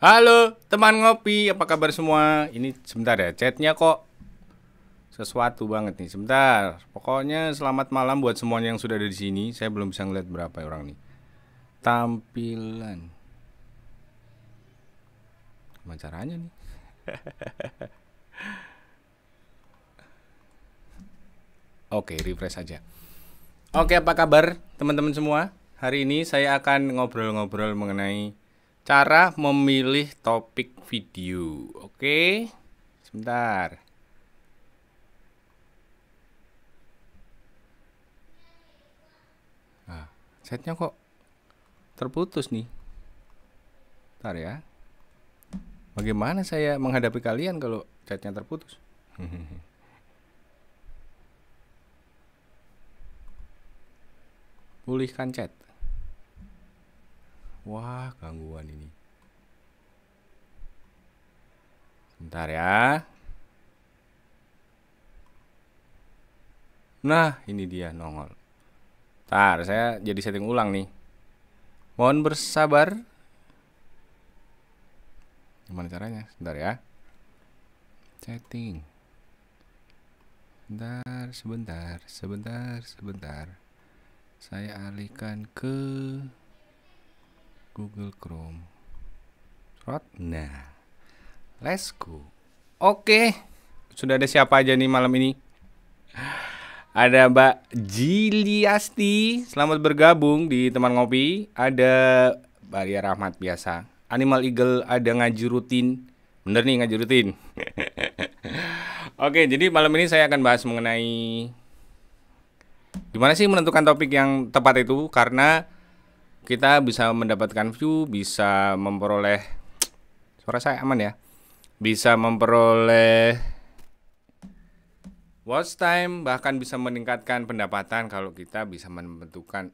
Halo teman ngopi, apa kabar semua? Ini sebentar ya, chatnya kok sesuatu banget nih. Sebentar, pokoknya selamat malam buat semuanya yang sudah ada di sini. Saya belum bisa ngeliat berapa ya orang nih. Tampilan. Gimana caranya nih? Oke, refresh aja. Oke, apa kabar teman-teman semua? Hari ini saya akan ngobrol-ngobrol mengenai cara memilih topik video. Oke, sebentar. Nah, setnya kok terputus nih. Bentar ya. Bagaimana saya menghadapi kalian kalau chatnya terputus? Pulihkan chat. Wah, gangguan ini. Bentar ya. Nah, ini dia nongol. Bentar, saya jadi setting ulang nih. Mohon bersabar. Gimana caranya? Sebentar ya. Setting. Sebentar, sebentar, sebentar, sebentar. Saya alihkan ke Google Chrome. Rot. Nah, let's go. Oke, sudah ada siapa aja nih malam ini? Ada Mbak Jiliasti, selamat bergabung di teman ngopi. Ada Baria Rahmat biasa. Animal Eagle ada ngaji rutin. Bener nih ngaji rutin. Oke, jadi malam ini saya akan bahas mengenai gimana sih menentukan topik yang tepat itu karena kita bisa mendapatkan view, bisa memperoleh suara saya aman ya. Bisa memperoleh watch time, bahkan bisa meningkatkan pendapatan kalau kita bisa menentukan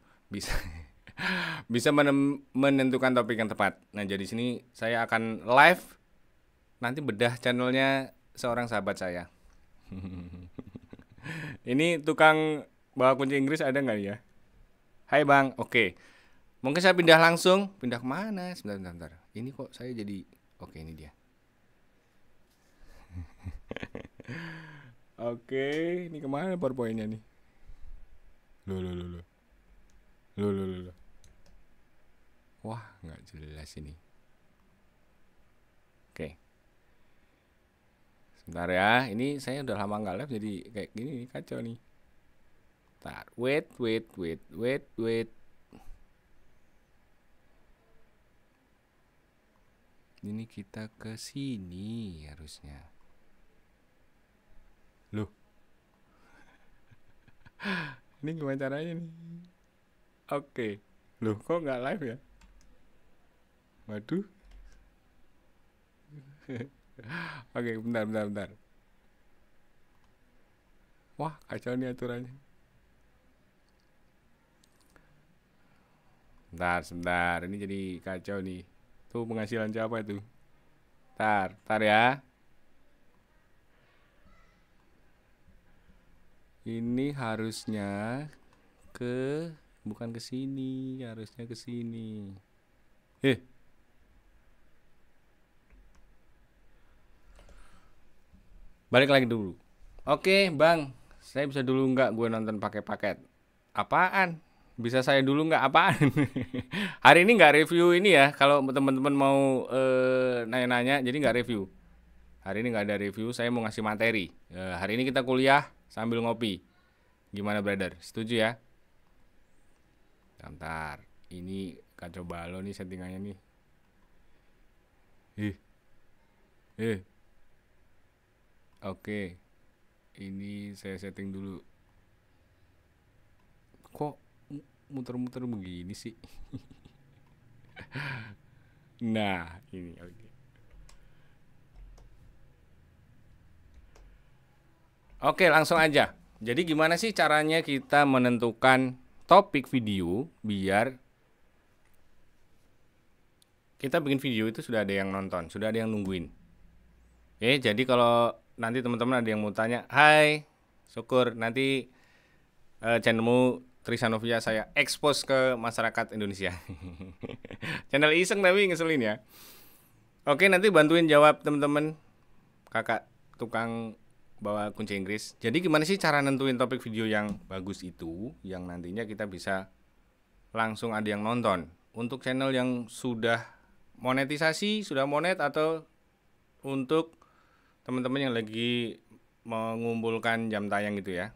bisa bisa menentukan topik yang tepat. Nah, jadi sini saya akan live nanti bedah channelnya seorang sahabat saya. Ini tukang bawa kunci Inggris ada nggak ya? Hai Bang, oke. Mungkin saya pindah langsung, pindah mana? Sebentar, sebentar, sebentar. Ini kok saya jadi, oke ini dia. oke, ini kemana PowerPoint-nya nih? Loh, loh, loh, loh. Loh, loh, loh, loh. Wah, nggak jelas ini. Oke. Sebentar ya, ini saya udah lama nggak live jadi kayak gini nih, kacau nih. Bentar. Wait, wait, wait, wait, wait. Ini kita ke sini harusnya. Loh. ini gimana caranya nih? Oke. Okay. Loh, kok nggak live ya? Waduh. Oke, okay, bentar, bentar, bentar. Wah, kacau nih aturannya. Sebentar, sebentar. Ini jadi kacau nih. Tuh penghasilan siapa itu? Tar, tar ya. Ini harusnya ke bukan ke sini, harusnya ke sini. Eh. Balik lagi dulu. Oke, Bang. Saya bisa dulu enggak gue nonton pakai paket? Apaan? bisa saya dulu nggak apaan hari ini nggak review ini ya kalau teman-teman mau nanya eh, nanya-nanya jadi nggak review hari ini nggak ada review saya mau ngasih materi e, hari ini kita kuliah sambil ngopi gimana brother setuju ya ntar ini kacau balo nih settingannya nih. Ih. Eh. Oke. Ini saya setting dulu. Kok muter-muter begini sih nah ini oke okay. Oke, langsung aja. Jadi gimana sih caranya kita menentukan topik video biar kita bikin video itu sudah ada yang nonton, sudah ada yang nungguin. Oke, jadi kalau nanti teman-teman ada yang mau tanya, "Hai, syukur nanti uh, channelmu Trisanovia saya expose ke masyarakat Indonesia. Channel iseng tapi ngeselin ya. Oke, nanti bantuin jawab teman-teman. Kakak tukang bawa kunci Inggris. Jadi gimana sih cara nentuin topik video yang bagus itu yang nantinya kita bisa langsung ada yang nonton. Untuk channel yang sudah monetisasi, sudah monet atau untuk teman-teman yang lagi mengumpulkan jam tayang gitu ya.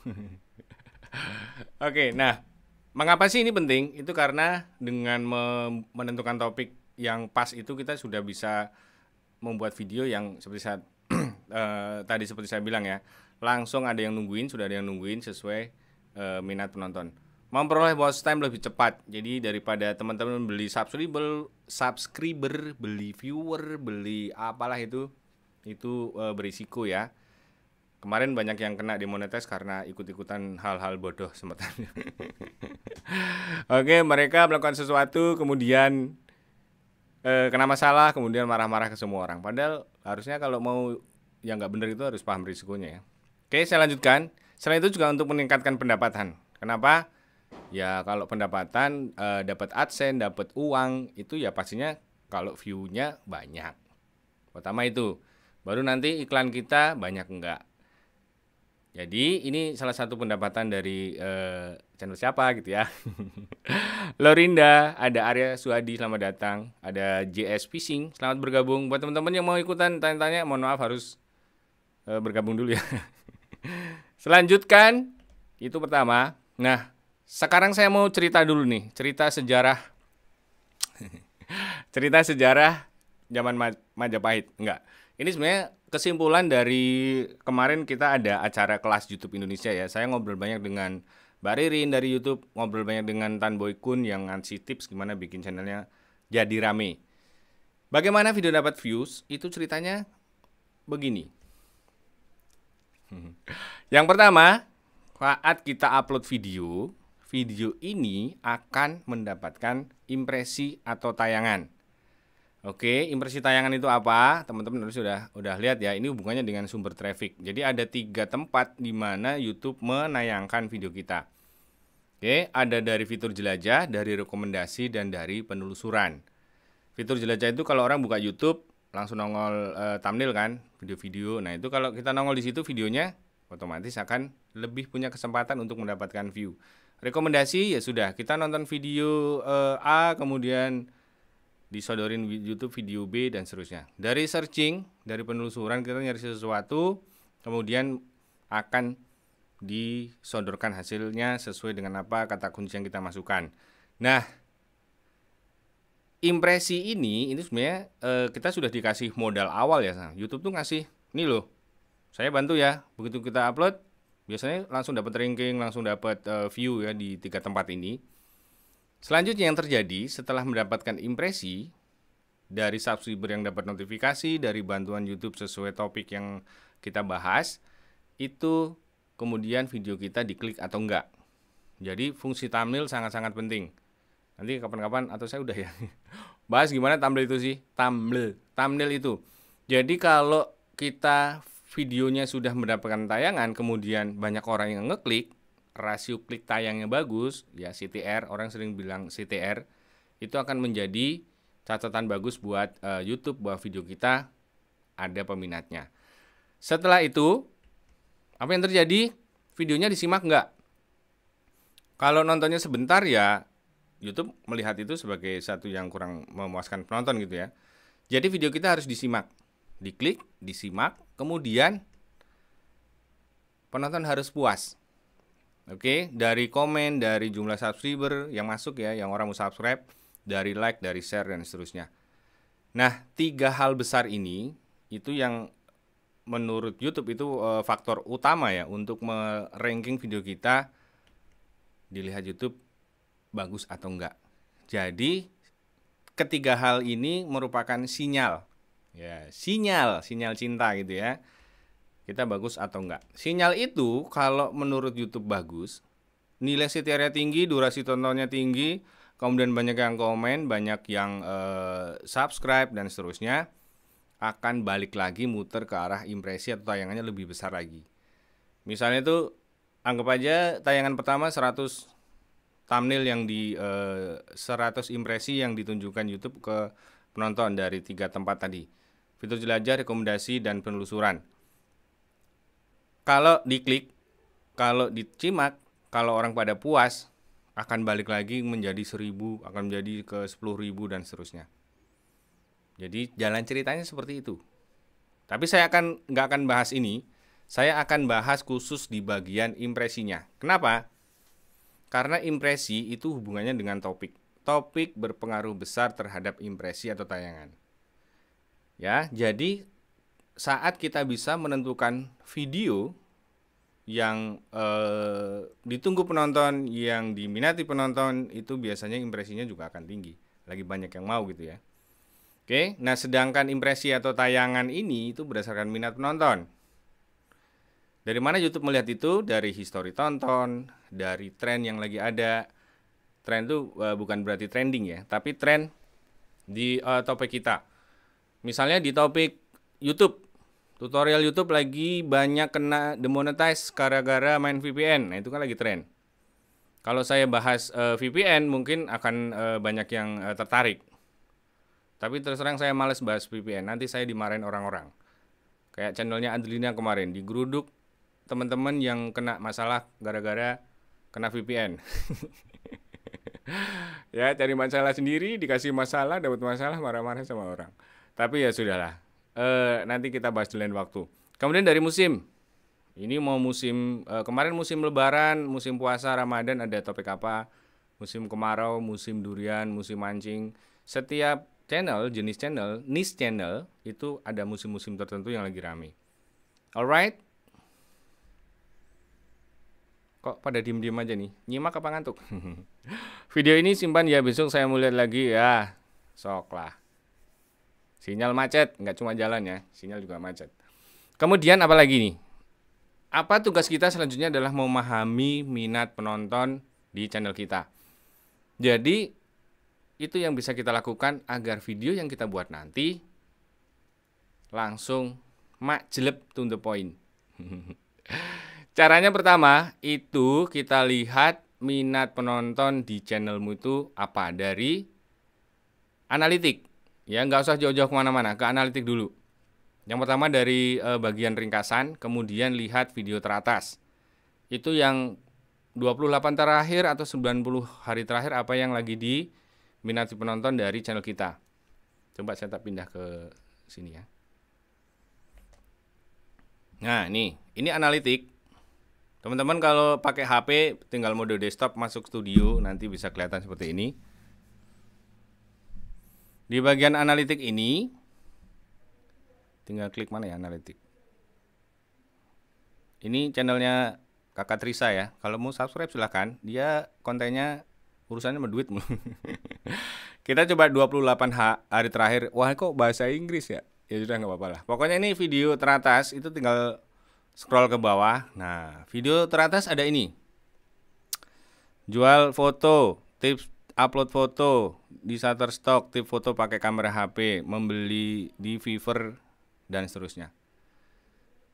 Oke, nah mengapa sih ini penting? Itu karena dengan menentukan topik yang pas itu kita sudah bisa membuat video yang seperti saat uh, tadi seperti saya bilang ya, langsung ada yang nungguin, sudah ada yang nungguin sesuai uh, minat penonton. Memperoleh watch time lebih cepat. Jadi daripada teman-teman beli subscriber, subscriber, beli viewer, beli apalah itu, itu uh, berisiko ya kemarin banyak yang kena dimonetize karena ikut-ikutan hal-hal bodoh sempetannya. Oke, mereka melakukan sesuatu kemudian eh, kena masalah, kemudian marah-marah ke semua orang. Padahal harusnya kalau mau yang nggak benar itu harus paham risikonya ya. Oke, saya lanjutkan. Selain itu juga untuk meningkatkan pendapatan. Kenapa? Ya kalau pendapatan eh, dapat adsense, dapat uang itu ya pastinya kalau view-nya banyak. Pertama itu. Baru nanti iklan kita banyak enggak jadi ini salah satu pendapatan dari uh, channel siapa gitu ya. Lorinda, ada Arya Suhadi, selamat datang. Ada JS Fishing, selamat bergabung. Buat teman-teman yang mau ikutan tanya-tanya, mohon maaf harus uh, bergabung dulu ya. Selanjutkan, itu pertama. Nah, sekarang saya mau cerita dulu nih, cerita sejarah. cerita sejarah zaman Majapahit. Enggak, ini sebenarnya kesimpulan dari kemarin kita ada acara kelas YouTube Indonesia ya. Saya ngobrol banyak dengan Mbak Ririn dari YouTube, ngobrol banyak dengan Tan Boy Kun yang ngasih tips gimana bikin channelnya jadi rame. Bagaimana video dapat views? Itu ceritanya begini. yang pertama, saat kita upload video, video ini akan mendapatkan impresi atau tayangan. Oke, impresi tayangan itu apa? Teman-teman harus sudah udah lihat ya. Ini hubungannya dengan sumber traffic. Jadi ada tiga tempat di mana YouTube menayangkan video kita. Oke, ada dari fitur jelajah, dari rekomendasi, dan dari penelusuran. Fitur jelajah itu kalau orang buka YouTube langsung nongol e, thumbnail kan, video-video. Nah itu kalau kita nongol di situ videonya otomatis akan lebih punya kesempatan untuk mendapatkan view. Rekomendasi ya sudah kita nonton video e, A kemudian disodorin YouTube video B dan seterusnya. Dari searching, dari penelusuran kita nyari sesuatu, kemudian akan disodorkan hasilnya sesuai dengan apa kata kunci yang kita masukkan. Nah, impresi ini ini sebenarnya e, kita sudah dikasih modal awal ya. YouTube tuh ngasih, ini loh, saya bantu ya." Begitu kita upload, biasanya langsung dapat ranking, langsung dapat e, eh, view ya di tiga tempat ini. Selanjutnya yang terjadi setelah mendapatkan impresi dari subscriber yang dapat notifikasi dari bantuan YouTube sesuai topik yang kita bahas, itu kemudian video kita diklik atau enggak. Jadi fungsi thumbnail sangat-sangat penting. Nanti kapan-kapan atau saya udah ya bahas gimana thumbnail itu sih? Thumbnail, thumbnail itu. Jadi kalau kita videonya sudah mendapatkan tayangan kemudian banyak orang yang ngeklik, rasio klik tayangnya bagus, ya CTR, orang sering bilang CTR, itu akan menjadi catatan bagus buat uh, YouTube bahwa video kita ada peminatnya. Setelah itu, apa yang terjadi? Videonya disimak nggak? Kalau nontonnya sebentar ya, YouTube melihat itu sebagai satu yang kurang memuaskan penonton gitu ya. Jadi video kita harus disimak. Diklik, disimak, kemudian penonton harus puas. Oke, okay? dari komen, dari jumlah subscriber yang masuk ya, yang orang mau subscribe, dari like, dari share dan seterusnya. Nah, tiga hal besar ini itu yang menurut YouTube itu e, faktor utama ya untuk meranking video kita dilihat YouTube bagus atau enggak. Jadi ketiga hal ini merupakan sinyal. Ya, sinyal, sinyal cinta gitu ya kita bagus atau enggak. Sinyal itu kalau menurut YouTube bagus, nilai CTR-nya tinggi, durasi tontonnya tinggi, kemudian banyak yang komen, banyak yang uh, subscribe dan seterusnya akan balik lagi muter ke arah impresi atau tayangannya lebih besar lagi. Misalnya itu anggap aja tayangan pertama 100 thumbnail yang di uh, eh, 100 impresi yang ditunjukkan YouTube ke penonton dari tiga tempat tadi. Fitur jelajah, rekomendasi dan penelusuran kalau diklik, kalau dicimak, kalau orang pada puas akan balik lagi menjadi seribu, akan menjadi ke sepuluh ribu dan seterusnya. Jadi jalan ceritanya seperti itu. Tapi saya akan nggak akan bahas ini. Saya akan bahas khusus di bagian impresinya. Kenapa? Karena impresi itu hubungannya dengan topik. Topik berpengaruh besar terhadap impresi atau tayangan. Ya, jadi saat kita bisa menentukan video yang eh, ditunggu penonton, yang diminati penonton itu biasanya impresinya juga akan tinggi. Lagi banyak yang mau gitu ya. Oke, nah sedangkan impresi atau tayangan ini itu berdasarkan minat penonton. Dari mana YouTube melihat itu? Dari histori tonton, dari tren yang lagi ada. Tren itu uh, bukan berarti trending ya, tapi tren di uh, topik kita. Misalnya di topik YouTube tutorial YouTube lagi banyak kena demonetize gara-gara main VPN. Nah, itu kan lagi tren. Kalau saya bahas uh, eh, VPN mungkin akan uh, banyak yang uh, tertarik. Tapi terus terang saya males bahas VPN. Nanti saya dimarahin orang-orang. Kayak channelnya Adelina kemarin digeruduk teman-teman yang kena masalah gara-gara kena VPN. ya, cari masalah sendiri, dikasih masalah, dapat masalah, marah-marah sama orang. Tapi ya sudahlah, Eh, nanti kita bahas di lain waktu. Kemudian dari musim. Ini mau musim eh, kemarin musim lebaran, musim puasa, Ramadan ada topik apa? Musim kemarau, musim durian, musim mancing. Setiap channel, jenis channel, niche channel itu ada musim-musim tertentu yang lagi rame. Alright? Kok pada diem-diem aja nih? Nyimak apa ngantuk? Video ini simpan ya, besok saya mau lihat lagi ya. Sok lah. Sinyal macet, nggak cuma jalan ya, sinyal juga macet. Kemudian apa lagi nih? Apa tugas kita selanjutnya adalah memahami minat penonton di channel kita. Jadi itu yang bisa kita lakukan agar video yang kita buat nanti langsung mak jelep to the point. Caranya pertama itu kita lihat minat penonton di channelmu itu apa dari analitik. Ya, nggak usah jauh-jauh kemana-mana, ke analitik dulu. Yang pertama dari eh, bagian ringkasan, kemudian lihat video teratas. Itu yang 28 terakhir atau 90 hari terakhir apa yang lagi di minati penonton dari channel kita. Coba saya tak pindah ke sini ya. Nah, ini ini analitik. Teman-teman kalau pakai HP tinggal mode desktop masuk studio nanti bisa kelihatan seperti ini. Di bagian analitik ini, tinggal klik mana ya analitik. Ini channelnya kakak Trisa ya. Kalau mau subscribe silahkan. Dia kontennya urusannya berduit. Kita coba 28 hari terakhir. Wah kok bahasa Inggris ya? Ya sudah nggak apa-apa lah. Pokoknya ini video teratas itu tinggal scroll ke bawah. Nah video teratas ada ini. Jual foto tips upload foto di Shutterstock, tip foto pakai kamera HP, membeli di Fiverr dan seterusnya.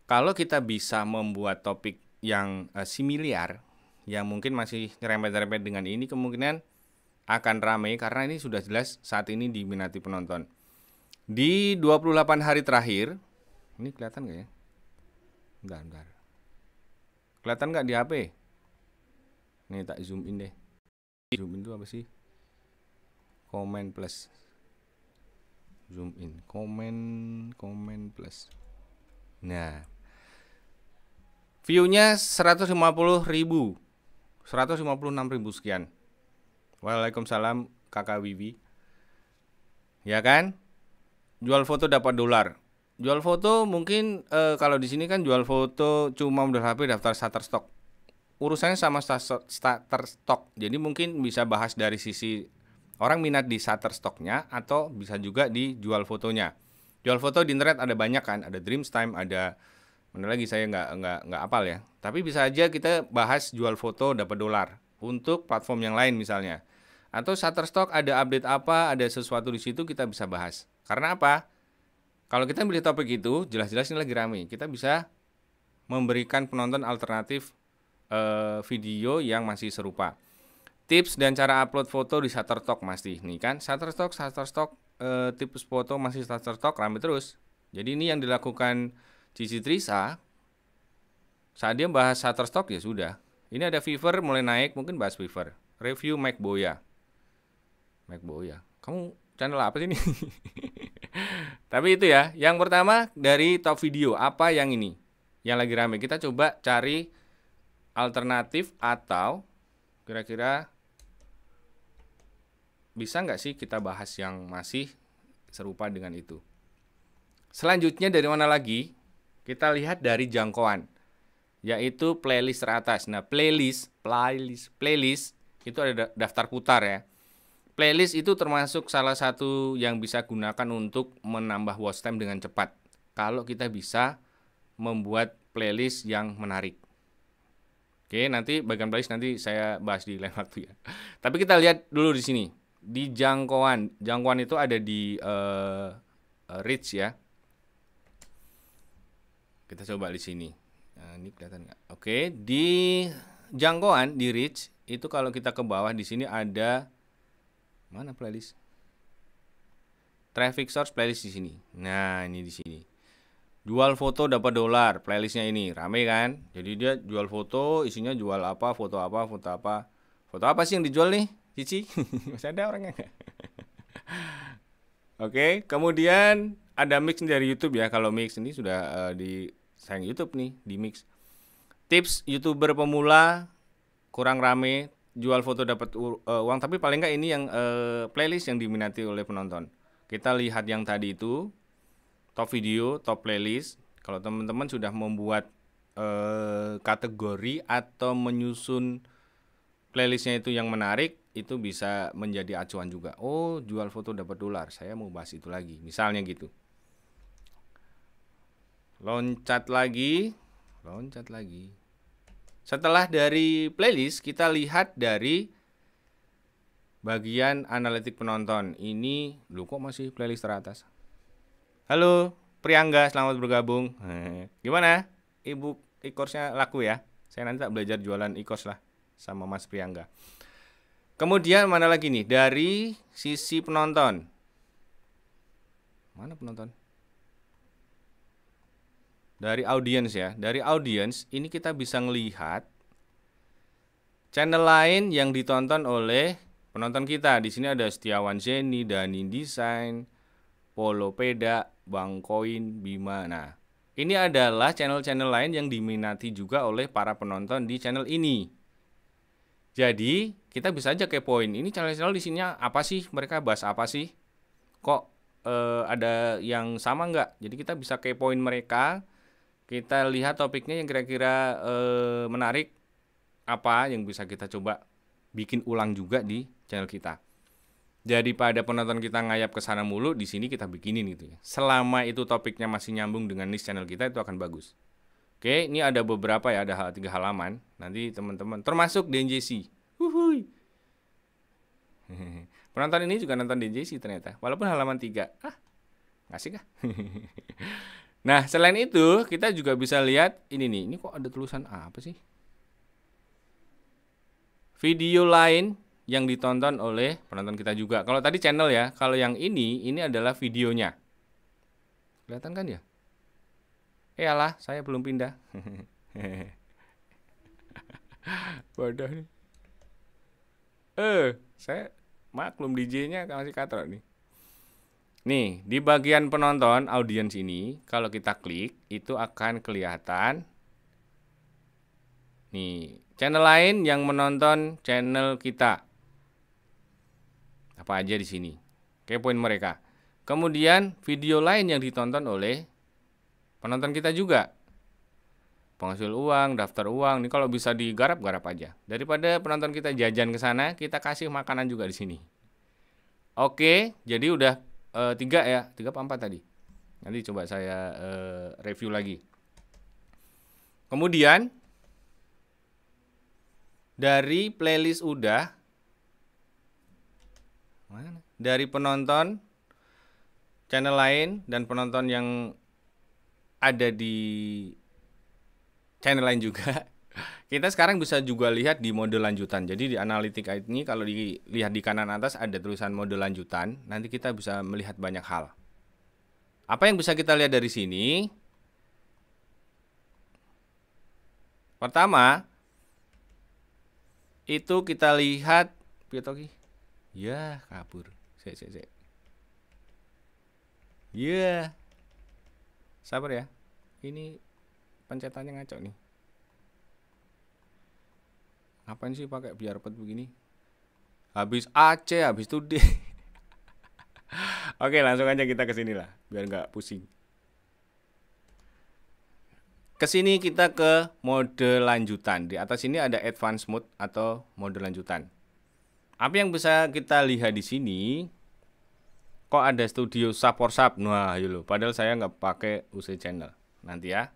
Kalau kita bisa membuat topik yang uh, eh, similar yang mungkin masih ngerempet-rempet dengan ini kemungkinan akan ramai karena ini sudah jelas saat ini diminati penonton. Di 28 hari terakhir, ini kelihatan nggak ya? Bentar, bentar. Kelihatan nggak di HP? Nih tak zoom in deh zoom in itu apa sih comment plus zoom in comment comment plus nah viewnya 150 ribu 156 ribu sekian Waalaikumsalam kakak Wiwi ya kan jual foto dapat dolar jual foto mungkin e, kalau di sini kan jual foto cuma udah HP daftar Shutterstock urusannya sama Shutterstock. Jadi mungkin bisa bahas dari sisi orang minat di stocknya atau bisa juga di jual fotonya. Jual foto di internet ada banyak kan, ada Dreamstime, ada mana lagi saya nggak nggak nggak apal ya. Tapi bisa aja kita bahas jual foto dapat dolar untuk platform yang lain misalnya. Atau Shutterstock ada update apa, ada sesuatu di situ kita bisa bahas. Karena apa? Kalau kita beli topik itu, jelas-jelas ini lagi rame. Kita bisa memberikan penonton alternatif uh, video yang masih serupa. Tips dan cara upload foto di Shutterstock masih nih kan. Shutterstock, Shutterstock, uh, tips foto masih Shutterstock rame terus. Jadi ini yang dilakukan Cici Trisa saat dia bahas Shutterstock ya sudah. Ini ada Fever mulai naik, mungkin bahas Fever. Review Mac Boya. Mac Boya. Kamu channel apa sih ini? Tapi itu ya, yang pertama dari top video apa yang ini? Yang lagi rame. Kita coba cari alternatif atau kira-kira bisa nggak sih kita bahas yang masih serupa dengan itu? Selanjutnya dari mana lagi? Kita lihat dari jangkauan, yaitu playlist teratas. Nah, playlist, playlist, playlist itu ada daftar putar ya. Playlist itu termasuk salah satu yang bisa gunakan untuk menambah watch time dengan cepat. Kalau kita bisa membuat playlist yang menarik. Oke, nanti bagian playlist nanti saya bahas di lain waktu ya. Tapi kita lihat dulu di sini. Di jangkauan. Jangkauan itu ada di uh, eh, reach ya. Kita coba di sini. Nah, ini kelihatan nggak? Oke, di jangkauan di reach itu kalau kita ke bawah di sini ada mana playlist? Traffic source playlist di sini. Nah, ini di sini jual foto dapat dolar playlistnya ini rame kan jadi dia jual foto isinya jual apa foto apa foto apa foto apa sih yang dijual nih Cici masih ada orangnya oke okay. kemudian ada mix dari YouTube ya kalau mix ini sudah uh, eh, di sayang YouTube nih di mix tips youtuber pemula kurang rame jual foto dapat uh, uang tapi paling nggak ini yang uh, playlist yang diminati oleh penonton kita lihat yang tadi itu top video, top playlist. Kalau teman-teman sudah membuat eh, kategori atau menyusun playlistnya itu yang menarik, itu bisa menjadi acuan juga. Oh, jual foto dapat dolar. Saya mau bahas itu lagi. Misalnya gitu. Loncat lagi, loncat lagi. Setelah dari playlist, kita lihat dari bagian analitik penonton. Ini lu kok masih playlist teratas? Halo Priangga, selamat bergabung. Eh, gimana? Ibu e course laku ya? Saya nanti tak belajar jualan e-course lah sama Mas Priangga. Kemudian mana lagi nih? Dari sisi penonton. Mana penonton? Dari audiens ya. Dari audiens ini kita bisa melihat channel lain yang ditonton oleh penonton kita. Di sini ada Setiawan Jenny Dani Design, Polo Peda, Bang Koin, Bima. Nah, ini adalah channel-channel lain yang diminati juga oleh para penonton di channel ini. Jadi, kita bisa aja poin. ini channel-channel di sini apa sih? Mereka bahas apa sih? Kok eh, ada yang sama nggak? Jadi kita bisa poin mereka. Kita lihat topiknya yang kira-kira eh, menarik apa yang bisa kita coba bikin ulang juga di channel kita daripada penonton kita ngayap ke sana mulu di sini kita bikinin gitu ya. Selama itu topiknya masih nyambung dengan niche channel kita itu akan bagus. Oke, ini ada beberapa ya, ada hal, tiga halaman. Nanti teman-teman termasuk DJC Wuhui. Penonton ini juga nonton DJC ternyata, walaupun halaman tiga. Ah, ngasih kah? nah, selain itu kita juga bisa lihat ini nih. Ini kok ada tulisan apa sih? Video lain yang ditonton oleh penonton kita juga. Kalau tadi channel ya, kalau yang ini ini adalah videonya. Kelihatan kan ya? Eh alah, saya belum pindah. Wadah nih. Eh, saya maklum DJ-nya masih katrok nih. Nih, di bagian penonton audiens ini, kalau kita klik itu akan kelihatan nih channel lain yang menonton channel kita apa aja di sini. poin mereka. Kemudian video lain yang ditonton oleh penonton kita juga. Penghasil uang, daftar uang, ini kalau bisa digarap-garap aja. Daripada penonton kita jajan ke sana, kita kasih makanan juga di sini. Oke, jadi udah e, tiga ya, tiga apa empat tadi. Nanti coba saya e, review lagi. Kemudian dari playlist udah dari penonton channel lain dan penonton yang ada di channel lain juga. Kita sekarang bisa juga lihat di mode lanjutan. Jadi di analitik ini kalau dilihat di kanan atas ada tulisan mode lanjutan, nanti kita bisa melihat banyak hal. Apa yang bisa kita lihat dari sini? Pertama, itu kita lihat Pietoki. Ya, kabur. Sek, sek, sek. Ya. Sabar ya. Ini pencetannya ngaco nih. Ngapain sih pakai biar pet begini? Habis AC, habis itu D. Oke, langsung aja kita ke sini lah, biar nggak pusing. Ke sini kita ke mode lanjutan. Di atas ini ada advance mode atau mode lanjutan apa yang bisa kita lihat di sini kok ada studio support sub nah yuk iya loh? padahal saya nggak pakai UC channel nanti ya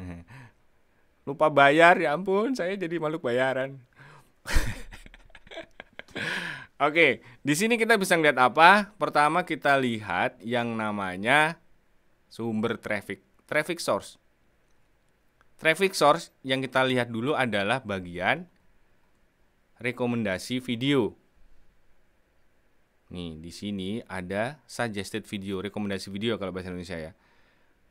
lupa bayar ya ampun saya jadi makhluk bayaran Oke, di sini kita bisa lihat apa? Pertama kita lihat yang namanya sumber traffic, traffic source. Traffic source yang kita lihat dulu adalah bagian rekomendasi video. Nih, di sini ada suggested video, rekomendasi video kalau bahasa Indonesia ya.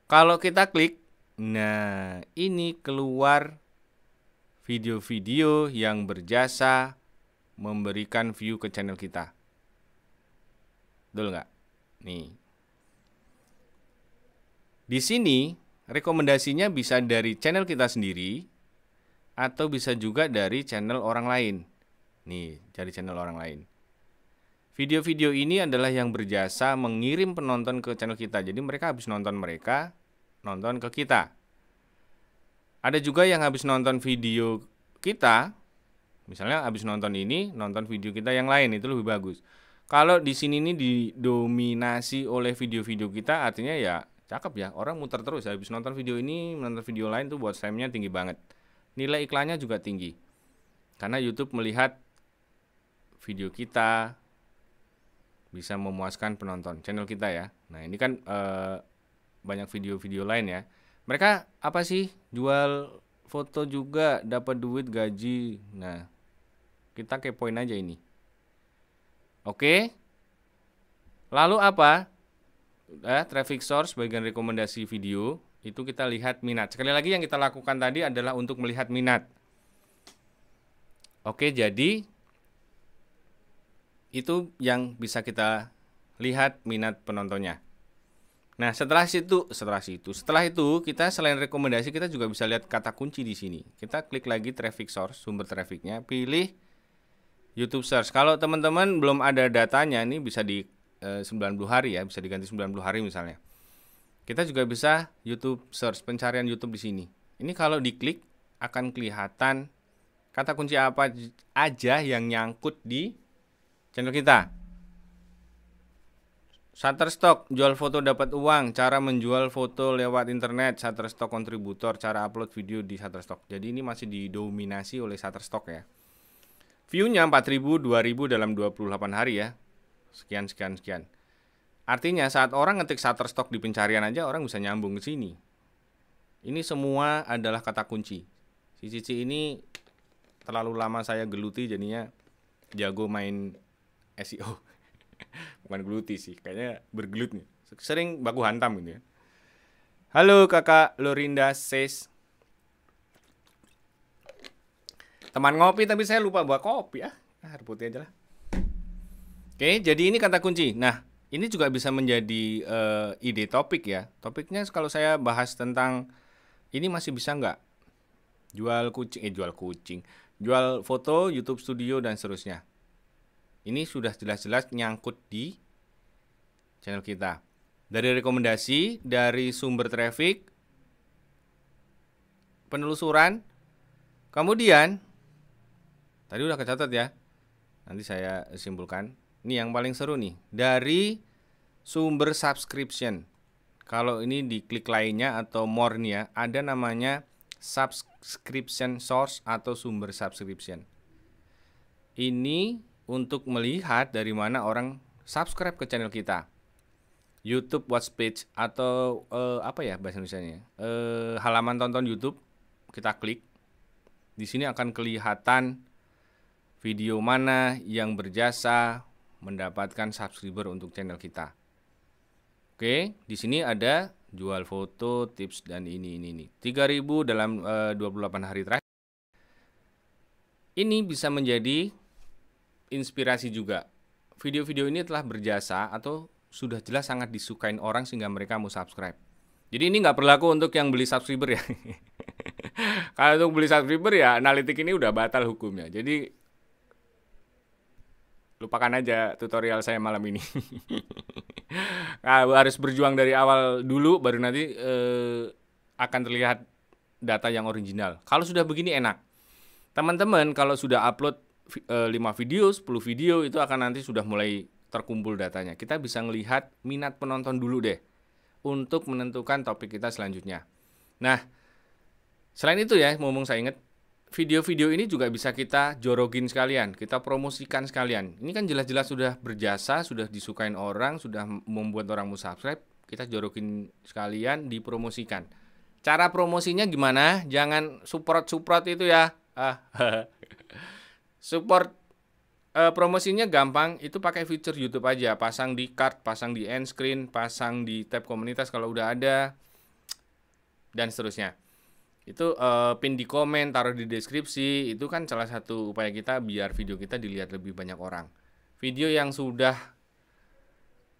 Kalau kita klik, nah ini keluar video-video yang berjasa memberikan view ke channel kita. Betul nggak? Nih. Di sini rekomendasinya bisa dari channel kita sendiri atau bisa juga dari channel orang lain. Nih, cari channel orang lain. Video-video ini adalah yang berjasa mengirim penonton ke channel kita. Jadi mereka habis nonton mereka, nonton ke kita. Ada juga yang habis nonton video kita, misalnya habis nonton ini, nonton video kita yang lain itu lebih bagus. Kalau di sini ini didominasi oleh video-video kita, artinya ya cakep ya. Orang muter terus habis nonton video ini, nonton video lain tuh buat time-nya tinggi banget. Nilai iklannya juga tinggi. Karena YouTube melihat video kita bisa memuaskan penonton channel kita ya. Nah ini kan eh, banyak video-video lain ya. Mereka apa sih jual foto juga dapat duit gaji. Nah kita kepoin aja ini. Oke. Lalu apa? Eh, traffic source bagian rekomendasi video itu kita lihat minat. Sekali lagi yang kita lakukan tadi adalah untuk melihat minat. Oke, jadi itu yang bisa kita lihat minat penontonnya. Nah, setelah situ, setelah situ, setelah itu kita selain rekomendasi kita juga bisa lihat kata kunci di sini. Kita klik lagi traffic source, sumber trafficnya, pilih YouTube search. Kalau teman-teman belum ada datanya, ini bisa di e, eh, 90 hari ya, bisa diganti 90 hari misalnya. Kita juga bisa YouTube search, pencarian YouTube di sini. Ini kalau diklik akan kelihatan kata kunci apa aja yang nyangkut di channel kita. Shutterstock jual foto dapat uang, cara menjual foto lewat internet, Shutterstock kontributor, cara upload video di Shutterstock. Jadi ini masih didominasi oleh Shutterstock ya. View-nya 4000, 2000 dalam 28 hari ya. Sekian sekian sekian. Artinya saat orang ngetik Shutterstock di pencarian aja orang bisa nyambung ke sini. Ini semua adalah kata kunci. Si Cici ini terlalu lama saya geluti jadinya jago main SEO bukan gluti sih kayaknya bergelut nih sering baku hantam gitu ya halo kakak Lorinda says teman ngopi tapi saya lupa buat kopi ya air putih aja lah oke jadi ini kata kunci nah ini juga bisa menjadi uh, ide topik ya topiknya kalau saya bahas tentang ini masih bisa nggak jual kucing eh jual kucing jual foto YouTube Studio dan seterusnya ini sudah jelas-jelas nyangkut di channel kita. Dari rekomendasi, dari sumber traffic, penelusuran, kemudian tadi udah kecatat ya. Nanti saya simpulkan. Ini yang paling seru nih, dari sumber subscription. Kalau ini diklik lainnya atau more nih ya, ada namanya subscription source atau sumber subscription. Ini untuk melihat dari mana orang subscribe ke channel kita. YouTube Watch Page atau uh, apa ya bahasa Indonesia-nya? Uh, halaman tonton YouTube kita klik. Di sini akan kelihatan video mana yang berjasa mendapatkan subscriber untuk channel kita. Oke, di sini ada jual foto, tips dan ini ini ini. 3000 dalam eh, uh, 28 hari terakhir. Ini bisa menjadi inspirasi juga. Video-video ini telah berjasa atau sudah jelas sangat disukain orang sehingga mereka mau subscribe. Jadi ini nggak berlaku untuk yang beli subscriber ya. Kalau untuk beli subscriber ya analitik ini udah batal hukumnya. Jadi lupakan aja tutorial saya malam ini. nah, harus berjuang dari awal dulu baru nanti eh, akan terlihat data yang original. Kalau sudah begini enak. Teman-teman kalau sudah upload 5 eh, video, 10 video itu akan nanti sudah mulai terkumpul datanya. Kita bisa melihat minat penonton dulu deh untuk menentukan topik kita selanjutnya. Nah, selain itu ya, ngomong saya ingat video-video ini juga bisa kita jorogin sekalian, kita promosikan sekalian. Ini kan jelas-jelas sudah berjasa, sudah disukain orang, sudah membuat orang mau subscribe, kita jorokin sekalian, dipromosikan. Cara promosinya gimana? Jangan suprot-suprot itu ya. Ah. Support uh, promosinya gampang, itu pakai fitur YouTube aja, pasang di card, pasang di end screen, pasang di tab komunitas kalau udah ada dan seterusnya. Itu uh, pin di komen, taruh di deskripsi, itu kan salah satu upaya kita biar video kita dilihat lebih banyak orang. Video yang sudah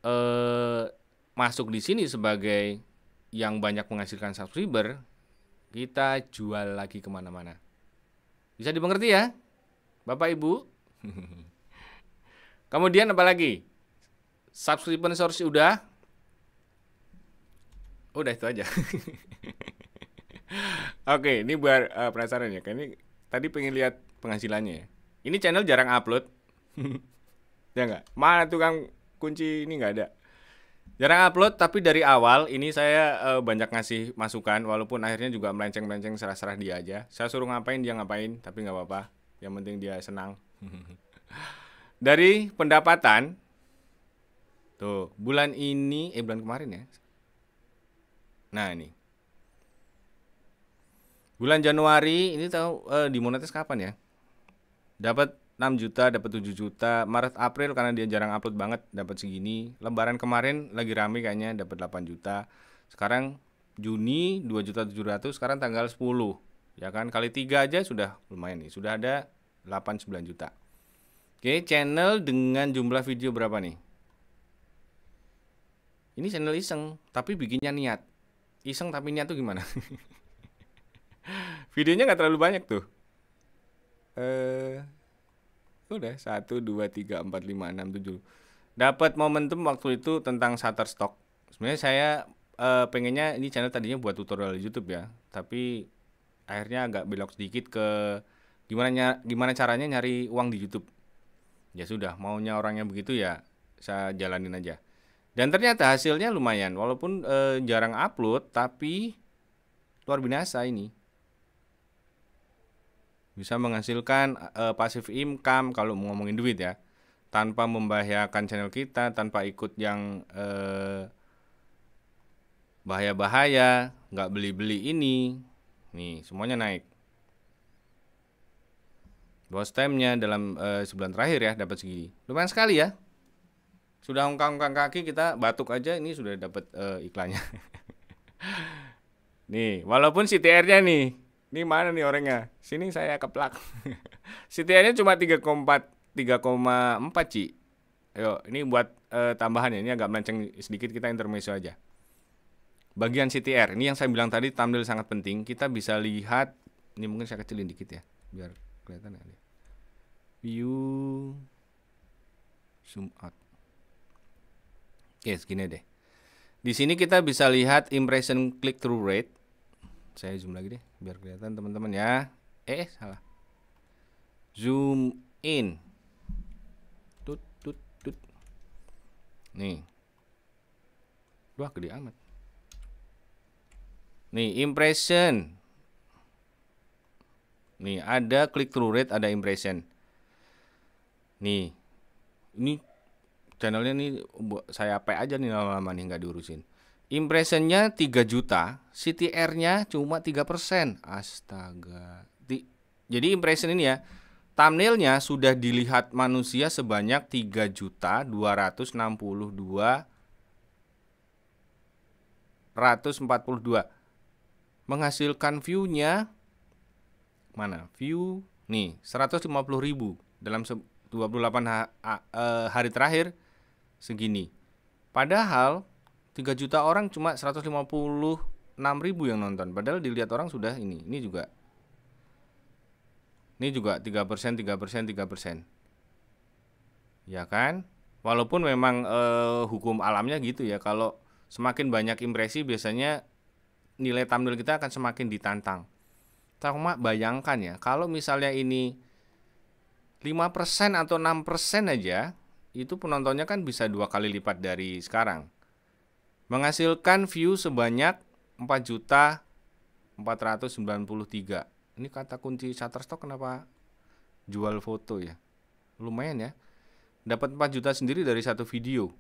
uh, masuk di sini sebagai yang banyak menghasilkan subscriber, kita jual lagi kemana-mana. Bisa dimengerti ya? Bapak Ibu. Kemudian apa lagi? Subscription source udah. Udah itu aja. Oke, ini buat uh, penasaran ya. Ini tadi pengen lihat penghasilannya ya. Ini channel jarang upload. ya enggak? Mana tukang kunci ini enggak ada. Jarang upload tapi dari awal ini saya uh, banyak ngasih masukan walaupun akhirnya juga melenceng-melenceng serah-serah dia aja. Saya suruh ngapain dia ngapain tapi nggak apa-apa yang penting dia senang dari pendapatan tuh bulan ini eh bulan kemarin ya nah ini bulan Januari ini tahu eh, dimonetis kapan ya dapat 6 juta, dapat 7 juta, Maret April karena dia jarang upload banget dapat segini. Lebaran kemarin lagi rame kayaknya dapat 8 juta. Sekarang Juni 2 juta sekarang tanggal 10. Ya kan kali tiga aja sudah lumayan nih, sudah ada 8 9 juta. Oke, channel dengan jumlah video berapa nih? Ini channel iseng, tapi bikinnya niat. Iseng tapi niat tuh gimana? Videonya nggak terlalu banyak tuh. Eh udah satu dua tiga empat lima enam tujuh. Dapat momentum waktu itu tentang Shutterstock. Sebenarnya saya uh, pengennya ini channel tadinya buat tutorial YouTube ya, tapi akhirnya agak belok sedikit ke gimana gimana caranya nyari uang di YouTube. Ya sudah, maunya orangnya begitu ya saya jalanin aja. Dan ternyata hasilnya lumayan, walaupun e, jarang upload, tapi luar biasa ini. Bisa menghasilkan e, passive income kalau ngomongin duit ya, tanpa membahayakan channel kita, tanpa ikut yang bahaya eh, bahaya-bahaya, nggak beli-beli ini, Nih, semuanya naik. Bos time-nya dalam e, sebulan terakhir ya dapat segini. Lumayan sekali ya. Sudah ungkang-ungkang kaki kita batuk aja ini sudah dapat e, iklannya. nih, walaupun CTR-nya nih. Ini mana nih orangnya? Sini saya keplak. CTR-nya cuma 3,4 3,4, Ci. Ayo, ini buat e, eh, tambahannya. Ini agak melenceng sedikit kita intermezzo aja bagian CTR ini yang saya bilang tadi thumbnail sangat penting kita bisa lihat ini mungkin saya kecilin dikit ya biar kelihatan ya view zoom out oke segini deh di sini kita bisa lihat impression click through rate saya zoom lagi deh biar kelihatan teman-teman ya eh, eh salah zoom in tut tut tut nih wah gede amat Nih, impression. Nih, ada click through rate, ada impression. Nih. Ini channelnya nih saya apa aja nih lama-lama nih nggak diurusin. Impressionnya 3 juta, CTR-nya cuma 3%. Astaga. Di, jadi impression ini ya, thumbnailnya sudah dilihat manusia sebanyak 3 juta 262 142 menghasilkan view-nya mana? View nih ribu dalam 28 e, hari terakhir segini. Padahal 3 juta orang cuma ribu yang nonton. Padahal dilihat orang sudah ini. Ini juga ini juga 3%, 3%, 3%. Ya kan? Walaupun memang eh, hukum alamnya gitu ya, kalau semakin banyak impresi biasanya nilai thumbnail kita akan semakin ditantang. Cuma bayangkan ya, kalau misalnya ini 5% atau 6% aja, itu penontonnya kan bisa dua kali lipat dari sekarang. Menghasilkan view sebanyak 4 juta 493. Ini kata kunci Shutterstock kenapa jual foto ya? Lumayan ya. Dapat 4 juta sendiri dari satu video.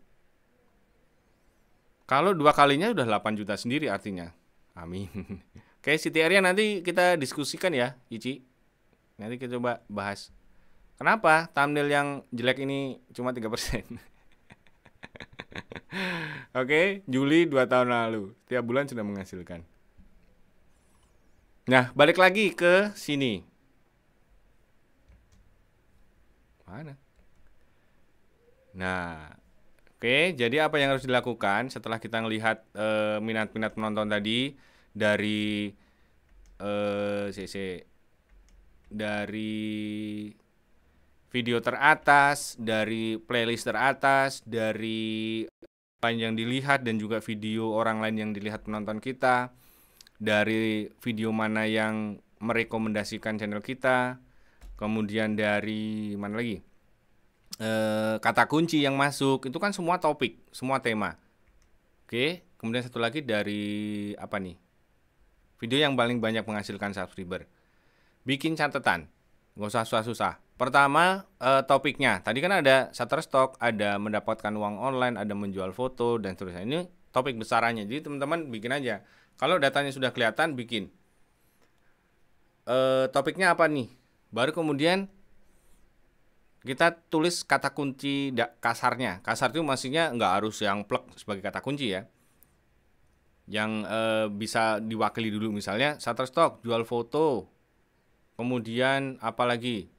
Kalau dua kalinya udah 8 juta sendiri artinya. Amin. Oke, Siti Arya nanti kita diskusikan ya, Ici. Nanti kita coba bahas. Kenapa thumbnail yang jelek ini cuma 3%? Oke, Juli 2 tahun lalu. Tiap bulan sudah menghasilkan. Nah, balik lagi ke sini. Mana? Nah, Oke, jadi apa yang harus dilakukan setelah kita melihat eh, minat-minat penonton tadi dari e, eh, CC dari video teratas, dari playlist teratas, dari panjang dilihat dan juga video orang lain yang dilihat penonton kita dari video mana yang merekomendasikan channel kita kemudian dari mana lagi Eh, kata kunci yang masuk itu kan semua topik, semua tema. Oke, kemudian satu lagi dari apa nih? Video yang paling banyak menghasilkan subscriber. Bikin catatan, nggak usah susah-susah. Pertama eh, topiknya, tadi kan ada Shutterstock, ada mendapatkan uang online, ada menjual foto dan seterusnya. Ini topik besarannya. Jadi teman-teman bikin aja. Kalau datanya sudah kelihatan, bikin. E, topiknya apa nih? Baru kemudian kita tulis kata kunci kasarnya. Kasar itu maksudnya nggak harus yang plek sebagai kata kunci ya. Yang e, bisa diwakili dulu misalnya Shutterstock jual foto. Kemudian apalagi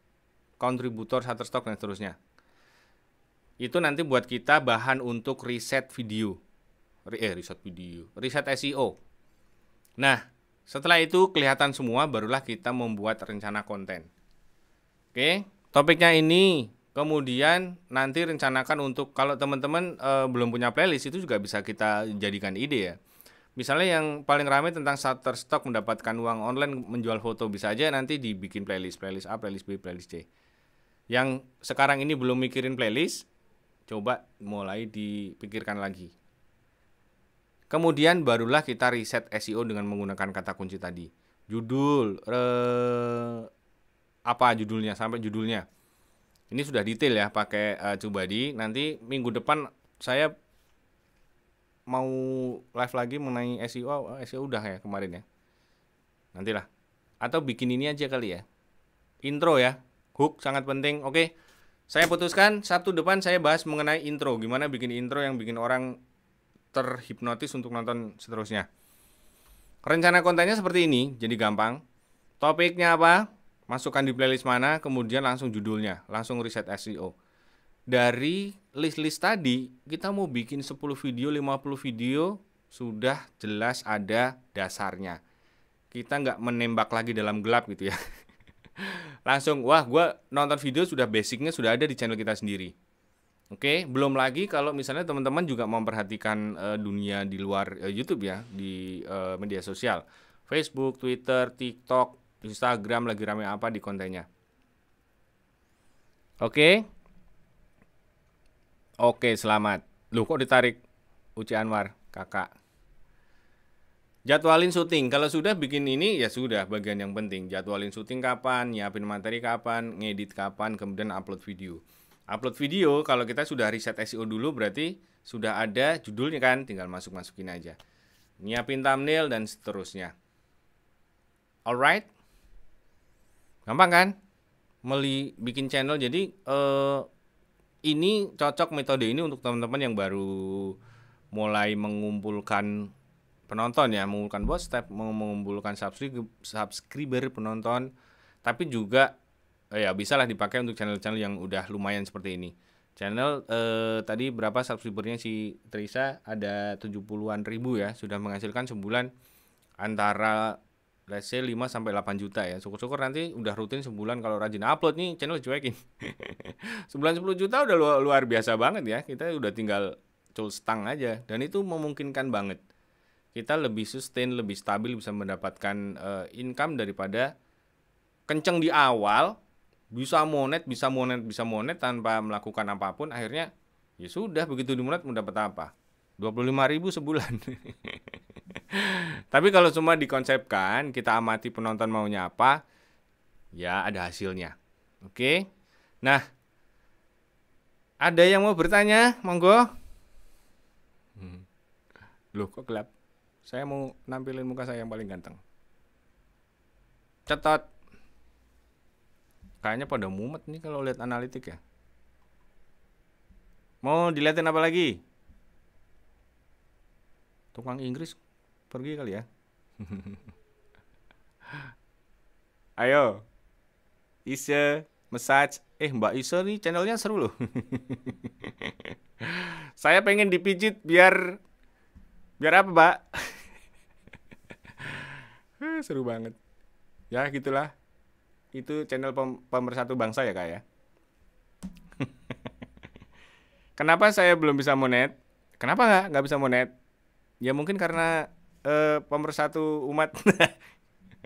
kontributor Shutterstock dan seterusnya. Itu nanti buat kita bahan untuk riset video. Eh, riset video. Riset SEO. Nah, setelah itu kelihatan semua barulah kita membuat rencana konten. Oke. Okay? topiknya ini kemudian nanti rencanakan untuk kalau teman-teman e, belum punya playlist itu juga bisa kita jadikan ide ya misalnya yang paling ramai tentang Shutterstock mendapatkan uang online menjual foto bisa aja nanti dibikin playlist playlist A playlist B playlist C yang sekarang ini belum mikirin playlist coba mulai dipikirkan lagi kemudian barulah kita riset SEO dengan menggunakan kata kunci tadi judul apa judulnya sampai judulnya. Ini sudah detail ya pakai uh, eh, di Nanti minggu depan saya mau live lagi mengenai SEO, SEO udah ya kemarin ya. Nantilah. Atau bikin ini aja kali ya. Intro ya. Hook sangat penting. Oke. Saya putuskan Sabtu depan saya bahas mengenai intro, gimana bikin intro yang bikin orang terhipnotis untuk nonton seterusnya. Rencana kontennya seperti ini, jadi gampang. Topiknya apa? masukkan di playlist mana, kemudian langsung judulnya, langsung riset SEO. Dari list-list tadi, kita mau bikin 10 video, 50 video, sudah jelas ada dasarnya. Kita nggak menembak lagi dalam gelap gitu ya. langsung, wah gue nonton video sudah basicnya sudah ada di channel kita sendiri. Oke, belum lagi kalau misalnya teman-teman juga memperhatikan uh, dunia di luar uh, YouTube ya, di uh, media sosial. Facebook, Twitter, TikTok, Instagram lagi rame apa di kontennya. Oke. Oke, selamat. Lu kok ditarik Uci Anwar, kakak. Jadwalin syuting. Kalau sudah bikin ini ya sudah bagian yang penting. Jadwalin syuting kapan, nyiapin materi kapan, ngedit kapan, kemudian upload video. Upload video kalau kita sudah riset SEO dulu berarti sudah ada judulnya kan, tinggal masuk-masukin aja. Nyiapin thumbnail dan seterusnya. Alright? Gampang kan? Meli bikin channel jadi eh, ini cocok metode ini untuk teman-teman yang baru mulai mengumpulkan penonton ya, mengumpulkan bot step, mengumpulkan subscriber, subscriber penonton, tapi juga eh, ya bisalah dipakai untuk channel-channel yang udah lumayan seperti ini. Channel eh, tadi berapa subscribernya si Trisa ada 70-an ribu ya, sudah menghasilkan sebulan antara let's say 5 sampai 8 juta ya. Syukur-syukur nanti udah rutin sebulan kalau rajin upload nih channel cuekin. sebulan 10 juta udah luar, luar biasa banget ya. Kita udah tinggal cul stang aja dan itu memungkinkan banget. Kita lebih sustain, lebih stabil bisa mendapatkan uh, income daripada kenceng di awal bisa monet, bisa monet, bisa monet tanpa melakukan apapun akhirnya ya sudah begitu dimonet mendapat apa? 25 ribu sebulan. Tapi kalau cuma dikonsepkan, kita amati penonton maunya apa, ya ada hasilnya. Oke. Nah, ada yang mau bertanya? Monggo. Lu hmm. Loh, kok gelap? Saya mau nampilin muka saya yang paling ganteng. Cetot. Kayaknya pada mumet nih kalau lihat analitik ya. Mau dilihatin apa lagi? Tukang Inggris pergi kali ya. Ayo. Isya, massage. Eh Mbak Isya nih channelnya seru loh. Saya pengen dipijit biar biar apa, Mbak? seru banget. Ya gitulah. Itu channel pem pemersatu bangsa ya, Kak ya. Kenapa saya belum bisa monet? Kenapa nggak nggak bisa monet? Ya mungkin karena uh, pemersatu umat.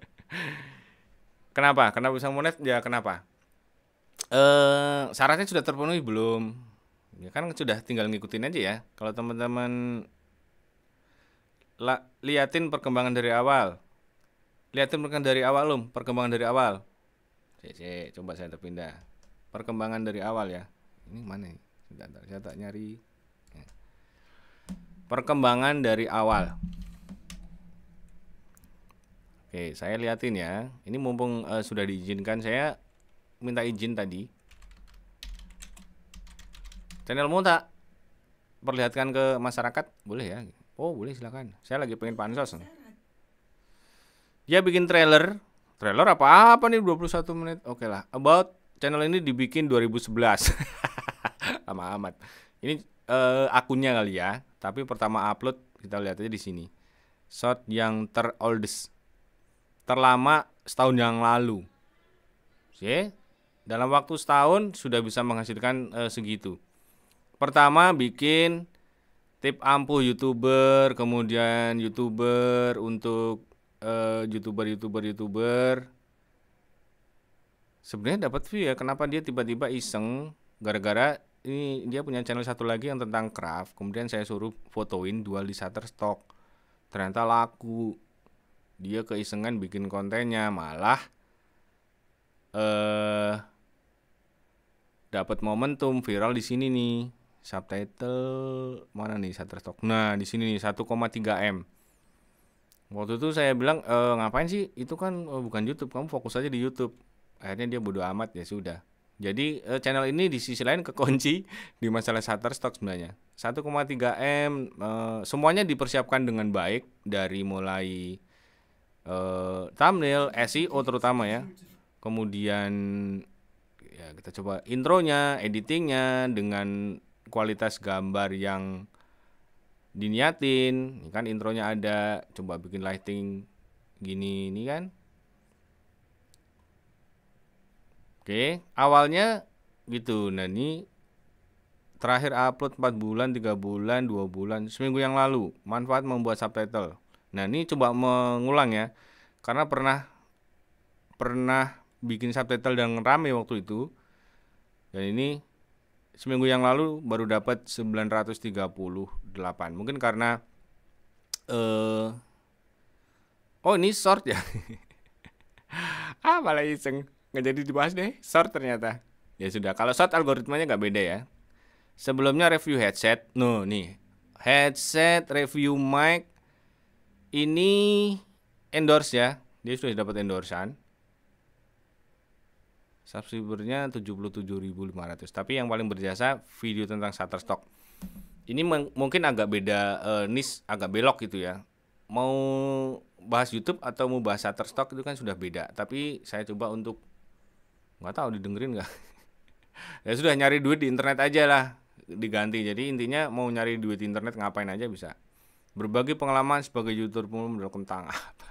kenapa? Karena bisa monet? Ya kenapa? Eh syaratnya sudah terpenuhi belum? Ya kan sudah tinggal ngikutin aja ya. Kalau teman-teman liatin perkembangan dari awal. Liatin perkembangan dari awal, belum perkembangan dari awal. Cek, coba saya terpindah. Perkembangan dari awal ya. Ini mana Ini? Sebentar, saya tak nyari perkembangan dari awal. Oke, saya liatin ya. Ini mumpung uh, sudah diizinkan, saya minta izin tadi. Channel tak perlihatkan ke masyarakat? Boleh ya? Oh, boleh silakan. Saya lagi pengen pansos. Dia bikin trailer. Trailer apa-apa nih 21 menit. Oke okay lah. About channel ini dibikin 2011. Lama amat. Ini uh, akunnya kali ya. Tapi pertama upload kita lihat aja di sini. Shot yang teroldest. Terlama setahun yang lalu. Oke. Dalam waktu setahun sudah bisa menghasilkan uh, segitu. Pertama bikin tip ampuh YouTuber, kemudian YouTuber untuk youtuber-youtuber eh, YouTuber. Sebenarnya dapat view ya, kenapa dia tiba-tiba iseng gara-gara ini dia punya channel satu lagi yang tentang craft kemudian saya suruh fotoin dual di Shutterstock ternyata laku dia keisengan bikin kontennya malah eh dapat momentum viral di sini nih subtitle mana nih Shutterstock nah di sini nih 1,3 m waktu itu saya bilang e, ngapain sih itu kan oh, bukan YouTube kamu fokus aja di YouTube akhirnya dia bodoh amat ya sudah jadi uh, channel ini di sisi lain kekunci di masalah Shutterstock sebenarnya. 1,3M uh, eh, semuanya dipersiapkan dengan baik dari mulai uh, thumbnail, SEO terutama ya. Kemudian ya kita coba intronya, editingnya dengan kualitas gambar yang diniatin. kan intronya ada, coba bikin lighting gini ini kan Oke, awalnya gitu. Nah, ini terakhir upload 4 bulan, 3 bulan, 2 bulan, seminggu yang lalu. Manfaat membuat subtitle. Nah, ini coba mengulang ya. Karena pernah pernah bikin subtitle dan rame waktu itu. Dan ini seminggu yang lalu baru dapat 938. Mungkin karena eh uh, oh ini short ya. ah malah iseng nggak jadi dibahas deh short ternyata ya sudah kalau short algoritmanya nggak beda ya sebelumnya review headset no nih headset review mic ini endorse ya dia sudah dapat endorsean subscribernya 77.500 tapi yang paling berjasa video tentang Shutterstock ini mungkin agak beda uh, niche agak belok gitu ya mau bahas YouTube atau mau bahas Shutterstock itu kan sudah beda tapi saya coba untuk nggak tahu didengerin nggak ya sudah nyari duit di internet aja lah diganti jadi intinya mau nyari duit di internet ngapain aja bisa berbagi pengalaman sebagai youtuber modal kentang apa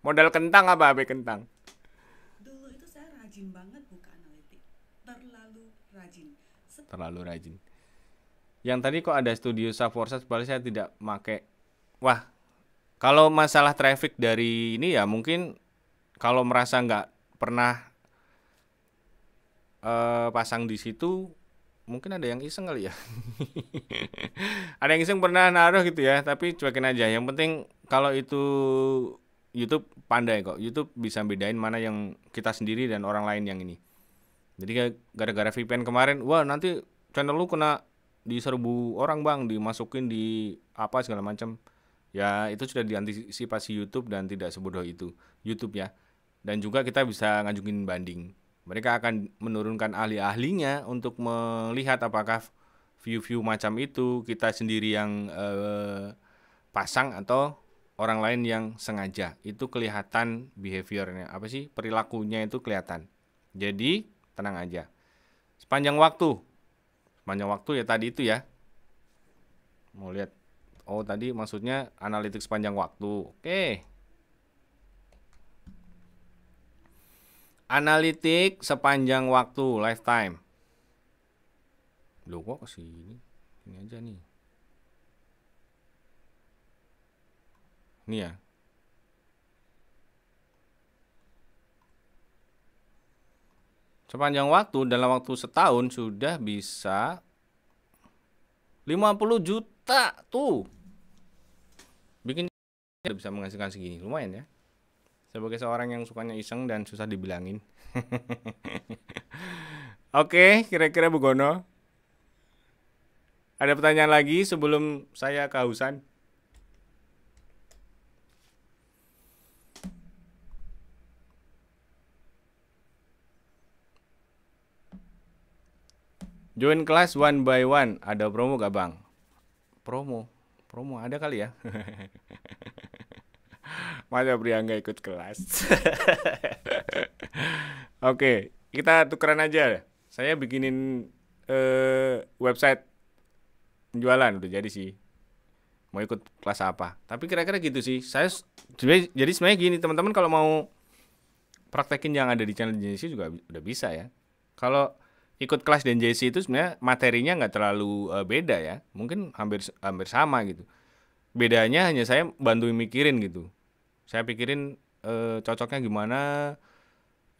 modal kentang apa abe kentang dulu itu saya rajin banget buka analitik terlalu rajin Sep terlalu rajin yang tadi kok ada studio Saforsa sebalik saya tidak make wah kalau masalah traffic dari ini ya mungkin kalau merasa nggak pernah uh, pasang di situ mungkin ada yang iseng kali ya ada yang iseng pernah naruh gitu ya tapi cuekin aja yang penting kalau itu YouTube pandai kok YouTube bisa bedain mana yang kita sendiri dan orang lain yang ini jadi gara-gara VPN kemarin wah nanti channel lu kena diserbu orang bang dimasukin di apa segala macam ya itu sudah diantisipasi YouTube dan tidak sebodoh itu YouTube ya dan juga kita bisa ngajungin banding mereka akan menurunkan ahli-ahlinya untuk melihat apakah view-view macam itu kita sendiri yang eh, pasang atau orang lain yang sengaja. Itu kelihatan behaviornya. Apa sih perilakunya itu kelihatan. Jadi tenang aja. Sepanjang waktu. Sepanjang waktu ya tadi itu ya. Mau lihat. Oh, tadi maksudnya analitik sepanjang waktu. Oke. Okay. Analitik sepanjang waktu lifetime. Loh kok sih Ini aja nih. Ini ya. Sepanjang waktu dalam waktu setahun sudah bisa 50 juta tuh. Bikin bisa menghasilkan segini, lumayan ya sebagai seorang yang sukanya iseng dan susah dibilangin. Oke, kira-kira Bu Gono. Ada pertanyaan lagi sebelum saya kehausan? Join kelas one by one. Ada promo gak bang? Promo? Promo ada kali ya? Masa pria nggak ikut kelas? Oke, okay, kita tukeran aja. Saya bikinin uh, website penjualan udah jadi sih. Mau ikut kelas apa? Tapi kira-kira gitu sih. Saya jadi sebenarnya gini teman-teman kalau mau praktekin yang ada di channel Jensi juga udah bisa ya. Kalau ikut kelas dan JC itu sebenarnya materinya nggak terlalu uh, beda ya. Mungkin hampir hampir sama gitu. Bedanya hanya saya bantuin mikirin gitu saya pikirin eh, cocoknya gimana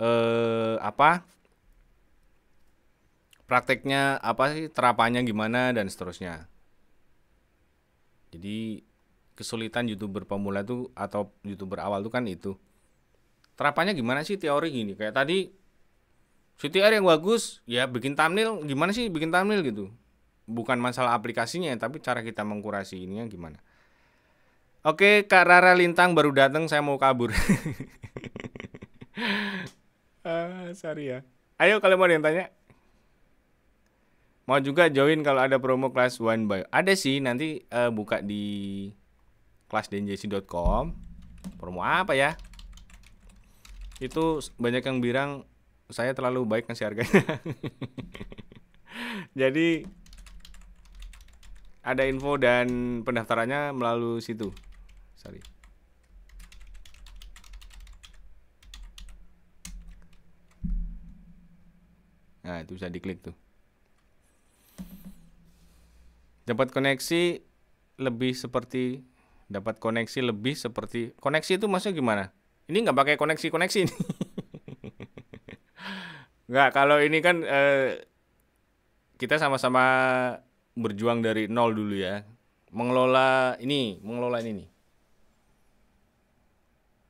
eh, apa prakteknya apa sih terapannya gimana dan seterusnya jadi kesulitan youtuber pemula tuh atau youtuber awal tuh kan itu terapannya gimana sih teori gini kayak tadi CTR yang bagus ya bikin thumbnail gimana sih bikin thumbnail gitu bukan masalah aplikasinya tapi cara kita mengkurasi ininya gimana Oke, Kak Rara Lintang baru datang, saya mau kabur. uh, sorry ya. Ayo kalau mau ada yang tanya. Mau juga join kalau ada promo kelas One by. Ada sih, nanti uh, buka di kelasdenjc.com. Promo apa ya? Itu banyak yang bilang saya terlalu baik ngasih harganya. Jadi ada info dan pendaftarannya melalui situ sorry nah itu bisa diklik tuh dapat koneksi lebih seperti dapat koneksi lebih seperti koneksi itu maksudnya gimana ini nggak pakai koneksi koneksi ini nggak kalau ini kan eh, kita sama-sama berjuang dari nol dulu ya mengelola ini mengelola ini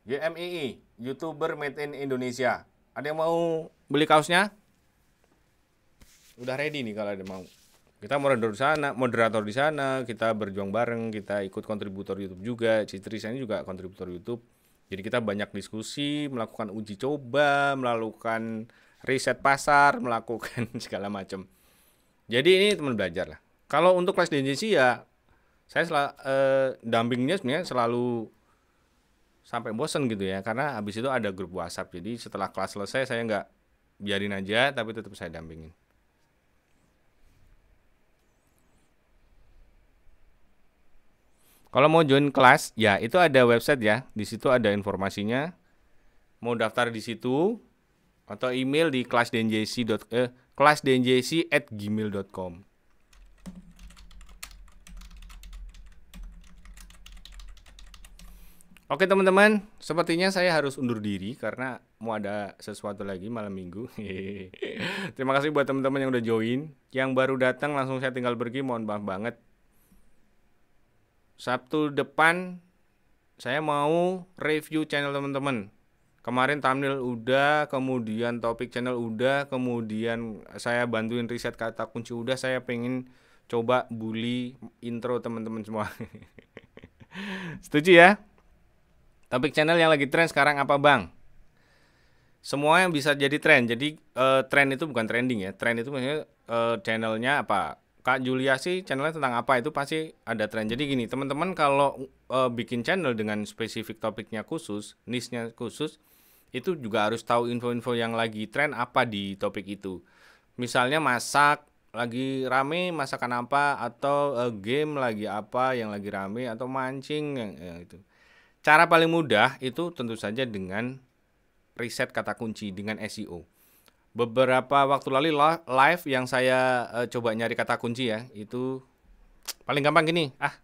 YMII, YouTuber Made in Indonesia. Ada yang mau beli kaosnya? Udah ready nih kalau ada mau. Kita moderator di sana, moderator di sana, kita berjuang bareng, kita ikut kontributor YouTube juga. Citri saya juga kontributor YouTube. Jadi kita banyak diskusi, melakukan uji coba, melakukan riset pasar, melakukan segala macam. Jadi ini teman belajar lah. Kalau untuk kelas DJC ya saya sel- eh, dampingnya sebenarnya selalu sampai bosen gitu ya karena habis itu ada grup WhatsApp jadi setelah kelas selesai saya nggak biarin aja tapi tetap saya dampingin Kalau mau join kelas, ya itu ada website ya. Di situ ada informasinya. Mau daftar di situ atau email di kelasdenjc. eh kelasdenjc@gmail.com. Oke teman-teman, sepertinya saya harus undur diri karena mau ada sesuatu lagi malam minggu. Terima kasih buat teman-teman yang udah join. Yang baru datang langsung saya tinggal pergi, mohon maaf banget. Sabtu depan saya mau review channel teman-teman. Kemarin thumbnail udah, kemudian topik channel udah, kemudian saya bantuin riset kata kunci udah. Saya pengen coba bully intro teman-teman semua. Setuju ya? Topik channel yang lagi tren sekarang apa bang? Semua yang bisa jadi tren. Jadi uh, eh, tren itu bukan trending ya. Tren itu maksudnya uh, channelnya apa? Kak Julia sih channelnya tentang apa itu pasti ada tren. Jadi gini teman-teman kalau uh, bikin channel dengan spesifik topiknya khusus, nisnya khusus, itu juga harus tahu info-info yang lagi tren apa di topik itu. Misalnya masak lagi rame masakan apa atau uh, game lagi apa yang lagi rame atau mancing yang, yang itu Cara paling mudah itu tentu saja dengan riset kata kunci dengan SEO. Beberapa waktu lalu live yang saya uh, coba nyari kata kunci ya, itu paling gampang gini, ah.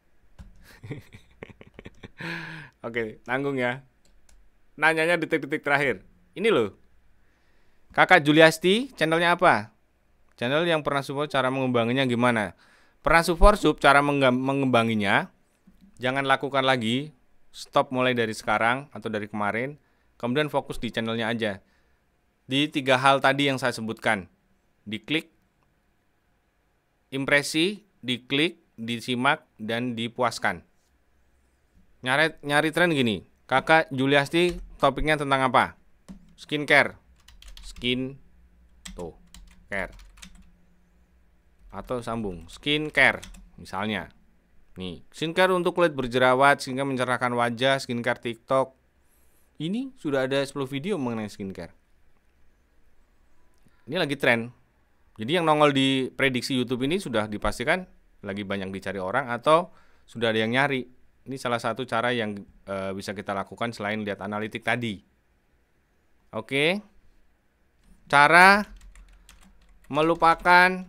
Oke, nanggung ya. Nanyanya detik-detik terakhir. Ini loh. Kakak Juliasti, channelnya apa? Channel yang pernah support cara mengembanginya gimana? Pernah support sub cara mengembanginya. Jangan lakukan lagi stop mulai dari sekarang atau dari kemarin, kemudian fokus di channelnya aja. Di tiga hal tadi yang saya sebutkan, diklik, impresi, diklik, disimak, dan dipuaskan. Nyari, nyari tren gini, kakak Juliasti topiknya tentang apa? Skincare, skin, tuh, care. Atau sambung, skincare misalnya. Nih, skincare untuk kulit berjerawat, skincare mencerahkan wajah, skincare TikTok. Ini sudah ada 10 video mengenai skincare. Ini lagi tren. Jadi yang nongol di prediksi YouTube ini sudah dipastikan lagi banyak dicari orang atau sudah ada yang nyari. Ini salah satu cara yang e, bisa kita lakukan selain lihat analitik tadi. Oke. Cara melupakan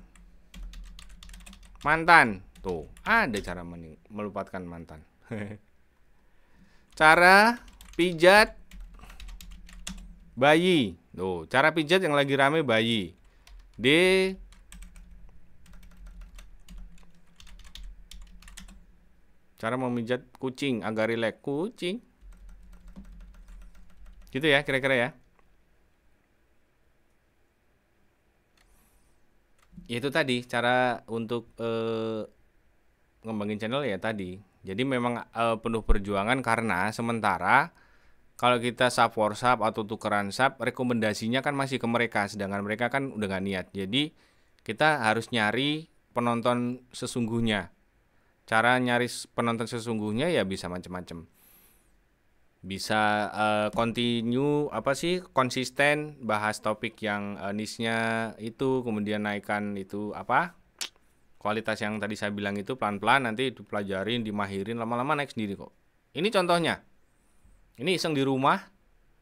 mantan. Tuh, ada cara mening melupakan mantan. cara pijat bayi. Tuh, cara pijat yang lagi rame bayi. D Cara memijat kucing agar rileks kucing. Gitu ya kira-kira ya. Itu tadi cara untuk eh, ngembangin channel ya tadi. Jadi memang uh, penuh perjuangan karena sementara kalau kita sub for sub atau tukeran sub, rekomendasinya kan masih ke mereka, sedangkan mereka kan udah gak niat. Jadi kita harus nyari penonton sesungguhnya. Cara nyari penonton sesungguhnya ya bisa macem-macem. Bisa uh, continue apa sih konsisten bahas topik yang uh, eh, niche itu, kemudian naikkan itu apa kualitas yang tadi saya bilang itu pelan-pelan nanti dipelajarin, dimahirin, lama-lama naik sendiri kok. Ini contohnya. Ini iseng di rumah,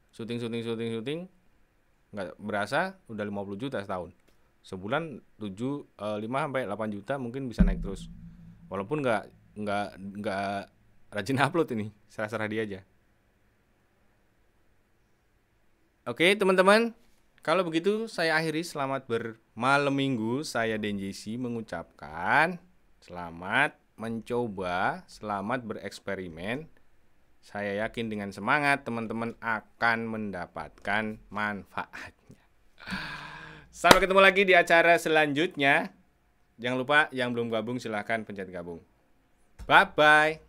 syuting, syuting, syuting, syuting, nggak berasa udah 50 juta setahun. Sebulan 7, 5 eh, sampai 8 juta mungkin bisa naik terus. Walaupun nggak nggak nggak rajin upload ini, serah-serah dia aja. Oke teman-teman, kalau begitu saya akhiri selamat ber Malam minggu saya Denjisi mengucapkan selamat mencoba, selamat bereksperimen. Saya yakin dengan semangat teman-teman akan mendapatkan manfaatnya. Sampai ketemu lagi di acara selanjutnya. Jangan lupa yang belum gabung silahkan pencet gabung. Bye-bye.